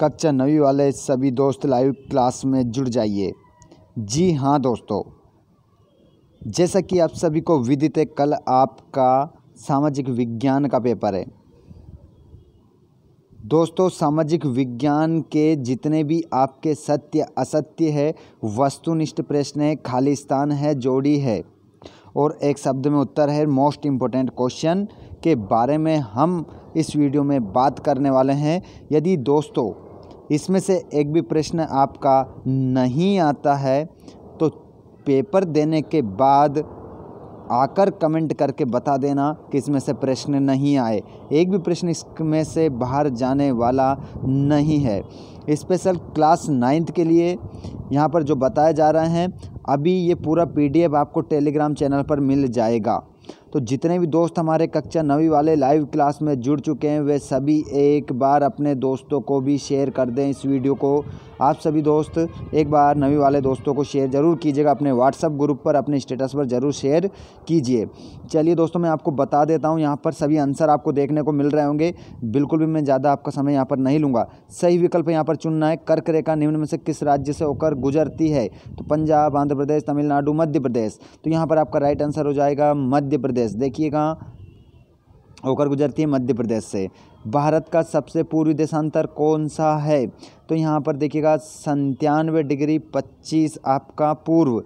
कक्षा नवी वाले सभी दोस्त लाइव क्लास में जुड़ जाइए जी हाँ दोस्तों जैसा कि आप सभी को विदित है कल आपका सामाजिक विज्ञान का पेपर है दोस्तों सामाजिक विज्ञान के जितने भी आपके सत्य असत्य है वस्तुनिष्ठ प्रश्न है खाली स्थान है जोड़ी है और एक शब्द में उत्तर है मोस्ट इम्पोर्टेंट क्वेश्चन के बारे में हम इस वीडियो में बात करने वाले हैं यदि दोस्तों इसमें से एक भी प्रश्न आपका नहीं आता है तो पेपर देने के बाद आकर कमेंट करके बता देना कि इसमें से प्रश्न नहीं आए एक भी प्रश्न इसमें से बाहर जाने वाला नहीं है स्पेशल क्लास नाइन्थ के लिए यहाँ पर जो बताया जा रहा है अभी ये पूरा पीडीएफ आपको टेलीग्राम चैनल पर मिल जाएगा तो जितने भी दोस्त हमारे कक्षा नवी वाले लाइव क्लास में जुड़ चुके हैं वे सभी एक बार अपने दोस्तों को भी शेयर कर दें इस वीडियो को आप सभी दोस्त एक बार नवी वाले दोस्तों को शेयर ज़रूर कीजिएगा अपने व्हाट्सअप ग्रुप पर अपने स्टेटस पर ज़रूर शेयर कीजिए चलिए दोस्तों मैं आपको बता देता हूँ यहाँ पर सभी आंसर आपको देखने को मिल रहे होंगे बिल्कुल भी मैं ज़्यादा आपका समय यहाँ पर नहीं लूँगा सही विकल्प यहाँ पर चुनना है कर्क रेखा निम्न में से किस राज्य से होकर गुजरती है तो पंजाब आंध्र प्रदेश तमिलनाडु मध्य प्रदेश तो यहाँ पर आपका राइट आंसर हो जाएगा मध्य प्रदेश प्रदेश देखिए कहाँ होकर गुजरती है मध्य प्रदेश से भारत का सबसे पूर्वी देशांतर कौन सा है तो यहाँ पर देखिएगा संतानवे डिग्री पच्चीस आपका पूर्व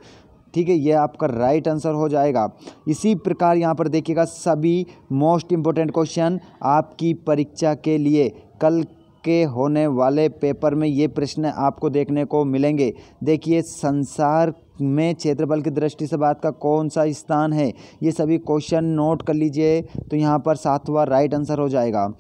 ठीक है ये आपका राइट आंसर हो जाएगा इसी प्रकार यहाँ पर देखिएगा सभी मोस्ट इम्पोर्टेंट क्वेश्चन आपकी परीक्षा के लिए कल के होने वाले पेपर में ये प्रश्न आपको देखने को मिलेंगे देखिए संसार में क्षेत्रफल की दृष्टि से भारत का कौन सा स्थान है ये सभी क्वेश्चन नोट कर लीजिए तो यहाँ पर सातवां राइट आंसर हो जाएगा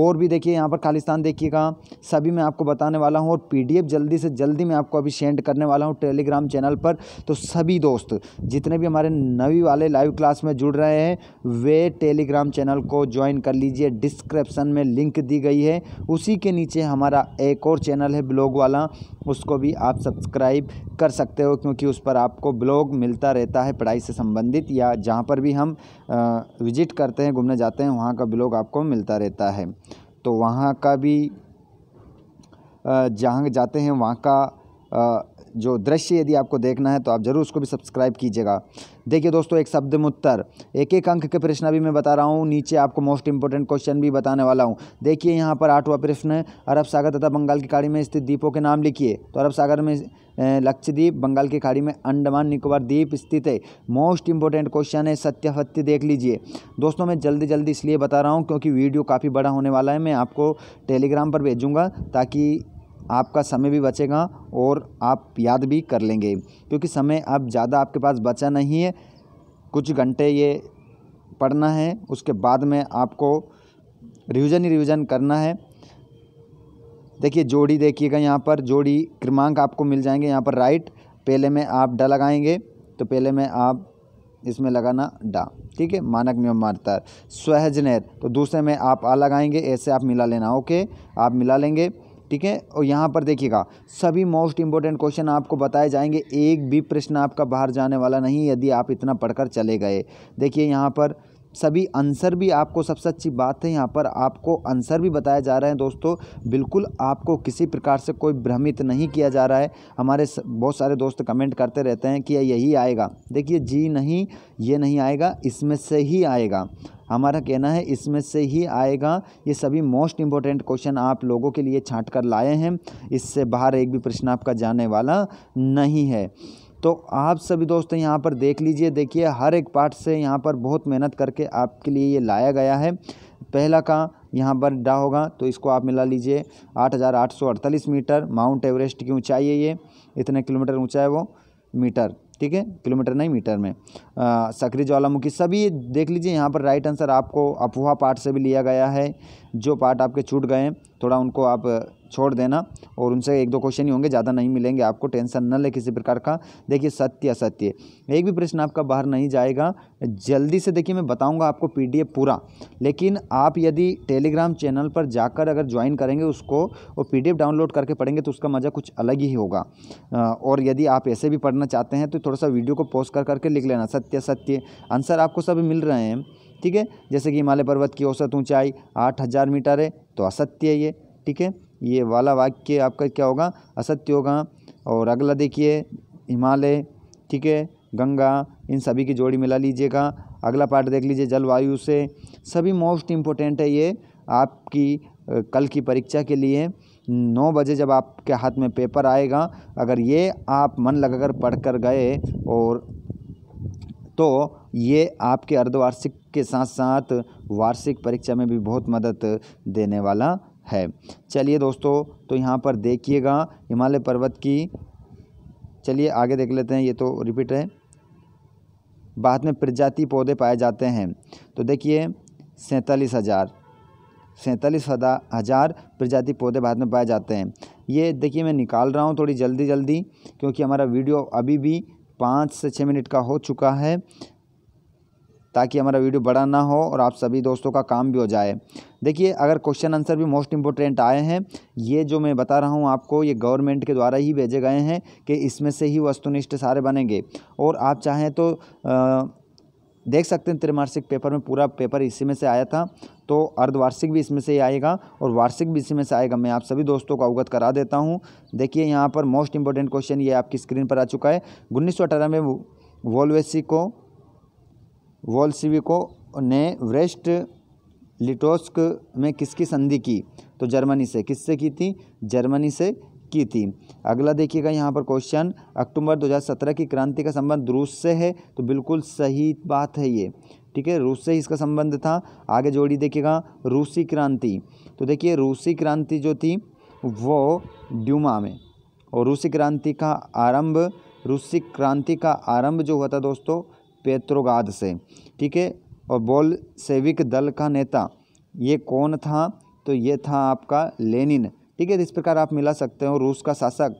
और भी देखिए यहाँ पर खालिस्तान देखिएगा सभी मैं आपको बताने वाला हूँ और पीडीएफ जल्दी से जल्दी मैं आपको अभी सेंड करने वाला हूँ टेलीग्राम चैनल पर तो सभी दोस्त जितने भी हमारे नवी वाले लाइव क्लास में जुड़ रहे हैं वे टेलीग्राम चैनल को ज्वाइन कर लीजिए डिस्क्रिप्सन में लिंक दी गई है उसी के नीचे हमारा एक और चैनल है ब्लॉग वाला उसको भी आप सब्सक्राइब कर सकते हो क्योंकि उस पर आपको ब्लॉग मिलता रहता है पढ़ाई से संबंधित या जहाँ पर भी हम विजिट करते हैं घूमने जाते हैं वहाँ का ब्लॉग आपको मिलता रहता है तो वहाँ का भी जहाँ जाते हैं वहाँ का जो दृश्य यदि आपको देखना है तो आप ज़रूर उसको भी सब्सक्राइब कीजिएगा देखिए दोस्तों एक शब्द में उत्तर एक एक अंक के प्रश्न अभी मैं बता रहा हूँ नीचे आपको मोस्ट इंपॉर्टेंट क्वेश्चन भी बताने वाला हूँ देखिए यहाँ पर आठवां प्रश्न है अरब सागर तथा बंगाल की खाड़ी में स्थित द्वीपों के नाम लिखिए तो अरब सागर में लक्षद्वीप बंगाल की खाड़ी में अंडमान निकोबार द्वीप स्थित है मोस्ट इंपॉर्टेंट क्वेश्चन है सत्य देख लीजिए दोस्तों मैं जल्दी जल्दी इसलिए बता रहा हूँ क्योंकि वीडियो काफ़ी बड़ा होने वाला है मैं आपको टेलीग्राम पर भेजूँगा ताकि आपका समय भी बचेगा और आप याद भी कर लेंगे क्योंकि समय अब ज़्यादा आपके पास बचा नहीं है कुछ घंटे ये पढ़ना है उसके बाद में आपको रिवीजन ही रिवीजन करना है देखिए जोड़ी देखिएगा यहाँ पर जोड़ी क्रमांक आपको मिल जाएंगे यहाँ पर राइट पहले में आप डा लगाएंगे तो पहले में आप इसमें लगाना डा ठीक है मानक नियम मारतर स्वहजनेर तो दूसरे में आप आ लगाएंगे ऐसे आप मिला लेना ओके आप मिला लेंगे ठीक है और यहाँ पर देखिएगा सभी मोस्ट इंपॉर्टेंट क्वेश्चन आपको बताए जाएंगे एक भी प्रश्न आपका बाहर जाने वाला नहीं यदि आप इतना पढ़कर चले गए देखिए यहाँ पर सभी आंसर भी आपको सबसे अच्छी बात है यहाँ पर आपको आंसर भी बताया जा रहे हैं दोस्तों बिल्कुल आपको किसी प्रकार से कोई भ्रमित नहीं किया जा रहा है हमारे बहुत सारे दोस्त कमेंट करते रहते हैं कि यही आएगा देखिए जी नहीं ये नहीं आएगा इसमें से ही आएगा हमारा कहना है इसमें से ही आएगा ये सभी मोस्ट इम्पोर्टेंट क्वेश्चन आप लोगों के लिए छाँट कर लाए हैं इससे बाहर एक भी प्रश्न आपका जाने वाला नहीं है तो आप सभी दोस्त यहाँ पर देख लीजिए देखिए हर एक पार्ट से यहाँ पर बहुत मेहनत करके आपके लिए ये लाया गया है पहला का यहाँ पर डा होगा तो इसको आप मिला लीजिए 8,848 मीटर माउंट एवरेस्ट की ऊंचाई है ये इतने किलोमीटर ऊंचा है वो मीटर ठीक है किलोमीटर नहीं मीटर में सक्रिय ज्वालामुखी सभी देख लीजिए यहाँ पर राइट आंसर आपको अफवाह पार्ट से भी लिया गया है जो पार्ट आपके छूट गए हैं थोड़ा उनको आप छोड़ देना और उनसे एक दो क्वेश्चन ही होंगे ज़्यादा नहीं मिलेंगे आपको टेंशन न ले किसी प्रकार का देखिए सत्य असत्य एक भी प्रश्न आपका बाहर नहीं जाएगा जल्दी से देखिए मैं बताऊँगा आपको पी पूरा लेकिन आप यदि टेलीग्राम चैनल पर जाकर अगर ज्वाइन करेंगे उसको और पी डाउनलोड करके पढ़ेंगे तो उसका मज़ा कुछ अलग ही होगा और यदि आप ऐसे भी पढ़ना चाहते हैं तो थोड़ा सा वीडियो को पोस्ट कर करके लिख लेना सत्य सत्य आंसर आपको सभी मिल रहे हैं ठीक है जैसे कि हिमालय पर्वत की औसत ऊंचाई आठ हज़ार मीटर है तो असत्य है ये ठीक है ये वाला वाक्य आपका क्या होगा असत्य होगा और अगला देखिए हिमालय ठीक है गंगा इन सभी की जोड़ी मिला लीजिएगा अगला पार्ट देख लीजिए जलवायु से सभी मोस्ट इम्पोर्टेंट है ये आपकी कल की परीक्षा के लिए नौ बजे जब आपके हाथ में पेपर आएगा अगर ये आप मन लगाकर पढ़ कर गए और तो ये आपके अर्धवार्षिक के साथ साथ वार्षिक परीक्षा में भी बहुत मदद देने वाला है चलिए दोस्तों तो यहाँ पर देखिएगा हिमालय पर्वत की चलिए आगे देख लेते हैं ये तो रिपीट है बाद में प्रजाति पौधे पाए जाते हैं तो देखिए सैंतालीस हज़ार सैंतालीस हज़ार प्रजाति पौधे भारत में पाए जाते हैं ये देखिए मैं निकाल रहा हूँ थोड़ी जल्दी जल्दी क्योंकि हमारा वीडियो अभी भी पाँच से छः मिनट का हो चुका है ताकि हमारा वीडियो बड़ा ना हो और आप सभी दोस्तों का काम भी हो जाए देखिए अगर क्वेश्चन आंसर भी मोस्ट इंपॉर्टेंट आए हैं ये जो मैं बता रहा हूँ आपको ये गवर्नमेंट के द्वारा ही भेजे गए हैं कि इसमें से ही वस्तुनिष्ठ सारे बनेंगे और आप चाहें तो आ, देख सकते हैं त्रिमासिक पेपर में पूरा पेपर इसी में से आया था तो अर्धवार्षिक भी इसमें से ही आएगा और वार्षिक भी इसी में से आएगा मैं आप सभी दोस्तों को अवगत करा देता हूँ देखिए यहाँ पर मोस्ट इंपॉर्टेंट क्वेश्चन ये आपकी स्क्रीन पर आ चुका है उन्नीस सौ अठारह में वोलवेसी को वॉल्सिविकों ने वेस्ट लिटोस्क में किसकी संधि की तो जर्मनी से किससे की थी जर्मनी से की थी अगला देखिएगा यहाँ पर क्वेश्चन अक्टूबर 2017 की क्रांति का संबंध रूस से है तो बिल्कुल सही बात है ये ठीक है रूस से इसका संबंध था आगे जोड़ी देखिएगा रूसी क्रांति तो देखिए रूसी क्रांति जो थी वो ड्यूमा में और रूसी क्रांति का आरंभ रूसी क्रांति का आरंभ जो हुआ था दोस्तों पेत्रोगाद से ठीक है और बोल सेविक दल का नेता ये कौन था तो ये था आपका लेनिन ठीक है तो इस प्रकार आप मिला सकते हो रूस का शासक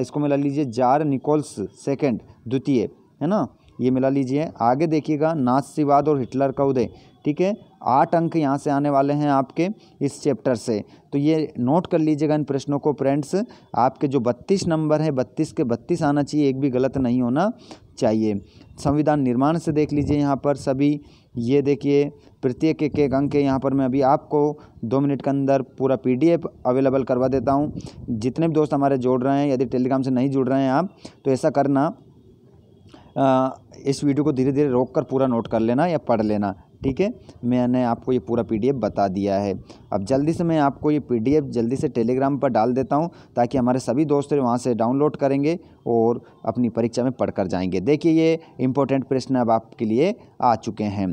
इसको मिला लीजिए जार निकोल्स सेकंड द्वितीय है ना ये मिला लीजिए आगे देखिएगा नाथसीवाद और हिटलर का उदय ठीक है आठ अंक यहाँ से आने वाले हैं आपके इस चैप्टर से तो ये नोट कर लीजिएगा इन प्रश्नों को फ्रेंड्स आपके जो बत्तीस नंबर है बत्तीस के बत्तीस आना चाहिए एक भी गलत नहीं होना चाहिए संविधान निर्माण से देख लीजिए यहाँ पर सभी ये देखिए प्रत्येक एक एक अंक के यहाँ पर मैं अभी आपको दो मिनट के अंदर पूरा पीडीएफ अवेलेबल करवा देता हूँ जितने भी दोस्त हमारे जोड़ रहे हैं यदि टेलीग्राम से नहीं जुड़ रहे हैं आप तो ऐसा करना इस वीडियो को धीरे धीरे रोक कर पूरा नोट कर लेना या पढ़ लेना ठीक है मैंने आपको ये पूरा पीडीएफ बता दिया है अब जल्दी से मैं आपको ये पीडीएफ जल्दी से टेलीग्राम पर डाल देता हूँ ताकि हमारे सभी दोस्त वहाँ से डाउनलोड करेंगे और अपनी परीक्षा में पढ़कर जाएंगे देखिए ये इंपॉर्टेंट प्रश्न अब आपके लिए आ चुके हैं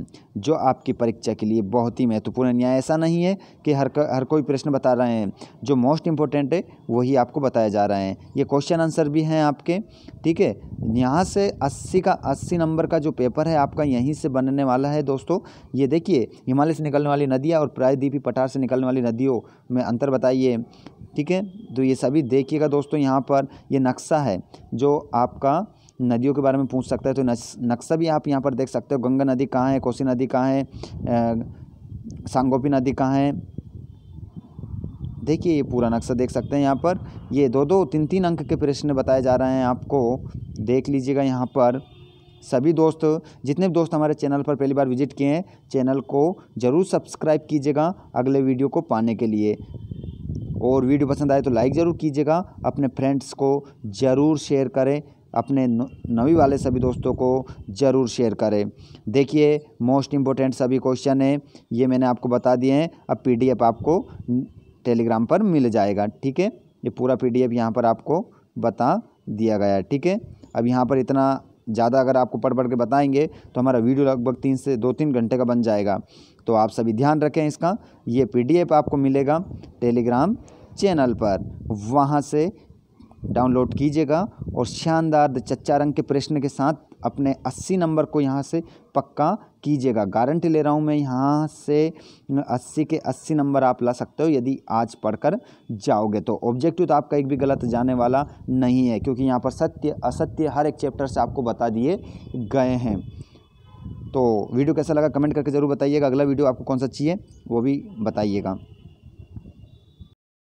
जो आपकी परीक्षा के लिए बहुत ही महत्वपूर्ण न्याय ऐसा नहीं है कि हर हर कोई प्रश्न बता रहे हैं जो मोस्ट इंपॉर्टेंट है वही आपको बताया जा रहा है ये क्वेश्चन आंसर भी हैं आपके ठीक है यहाँ से अस्सी का अस्सी नंबर का जो पेपर है आपका यहीं से बनने वाला है दोस्तों ये देखिए हिमालय से निकलने वाली नदियाँ और प्रायद्वीपी पठार से निकलने वाली नदियों में अंतर बताइए ठीक है तो ये सभी देखिएगा दोस्तों यहाँ पर ये नक्शा है जो आपका नदियों के बारे में पूछ सकता है तो नक्शा भी आप यहाँ पर देख सकते हो गंगा नदी कहाँ है कोसी नदी कहाँ है सांगोपी नदी कहाँ है देखिए ये पूरा नक्शा देख सकते हैं यहाँ पर ये दो दो तीन तीन अंक के प्रश्न बताए जा रहे हैं आपको देख लीजिएगा यहाँ पर सभी दोस्त जितने भी दोस्त हमारे चैनल पर पहली बार विजिट किए हैं चैनल को ज़रूर सब्सक्राइब कीजिएगा अगले वीडियो को पाने के लिए और वीडियो पसंद आए तो लाइक ज़रूर कीजिएगा अपने फ्रेंड्स को ज़रूर शेयर करें अपने नवी वाले सभी दोस्तों को ज़रूर शेयर करें देखिए मोस्ट इम्पोर्टेंट सभी क्वेश्चन है ये मैंने आपको बता दिए हैं अब पीडीएफ आपको टेलीग्राम पर मिल जाएगा ठीक है ये पूरा पीडीएफ डी यहाँ पर आपको बता दिया गया है ठीक है अब यहाँ पर इतना ज़्यादा अगर आपको पढ़ पढ़ के बताएंगे तो हमारा वीडियो लगभग तीन से दो तीन घंटे का बन जाएगा तो आप सभी ध्यान रखें इसका ये पीडीएफ आपको मिलेगा टेलीग्राम चैनल पर वहाँ से डाउनलोड कीजिएगा और शानदार द चच्चा रंग के प्रश्न के साथ अपने 80 नंबर को यहाँ से पक्का कीजिएगा गारंटी ले रहा हूँ मैं यहाँ से 80 के 80 नंबर आप ला सकते हो यदि आज पढ़कर जाओगे तो ऑब्जेक्टिव तो आपका एक भी गलत जाने वाला नहीं है क्योंकि यहाँ पर सत्य असत्य हर एक चैप्टर से आपको बता दिए गए हैं तो वीडियो कैसा लगा कमेंट करके ज़रूर बताइएगा अगला वीडियो आपको कौन सा चाहिए वो भी बताइएगा